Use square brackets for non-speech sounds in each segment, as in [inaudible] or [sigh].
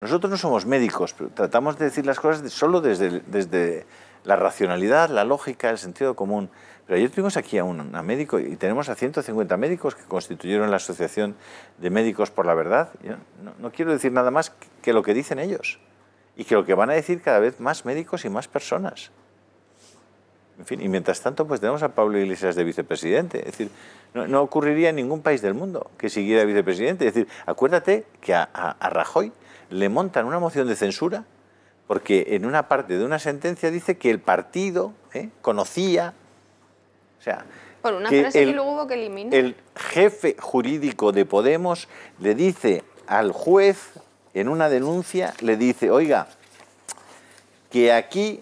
Nosotros no somos médicos, tratamos de decir las cosas solo desde, la racionalidad, la lógica, el sentido común. Pero ayer tuvimos aquí a un médico y tenemos a 150 médicos que constituyeron la Asociación de Médicos por la Verdad. no, quiero decir nada más que lo que dicen ellos y que lo que van a decir cada vez más médicos y más personas. En fin, y mientras tanto, pues tenemos a Pablo Iglesias de vicepresidente. Es decir, no, ocurriría en ningún país del mundo que siguiera vicepresidente. Es decir, acuérdate que a, Rajoy le montan una moción de censura porque en una parte de una sentencia dice que el partido eh, conocía, o sea, por una frase el, luego hubo que eliminar. El jefe jurídico de Podemos le dice al juez en una denuncia le dice, oiga, que aquí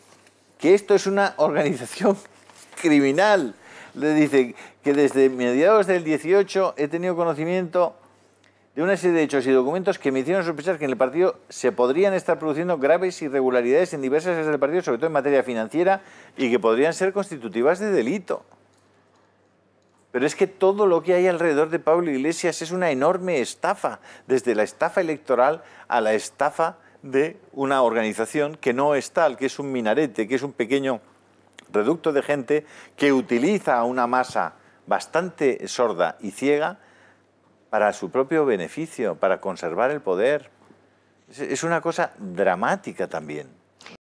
que esto es una organización [laughs] criminal. Le dice que desde mediados del 18 he tenido conocimiento de una serie de hechos y documentos que me hicieron sospechar que en el partido se podrían estar produciendo graves irregularidades en diversas áreas del partido, sobre todo en materia financiera, y que podrían ser constitutivas de delito. Pero es que todo lo que hay alrededor de Pablo Iglesias es una enorme estafa, desde la estafa electoral a la estafa de una organización que no es tal, que es un minarete, que es un pequeño reducto de gente que utiliza a una masa bastante sorda y ciega para su propio beneficio, para conservar el poder. Es una cosa dramática también.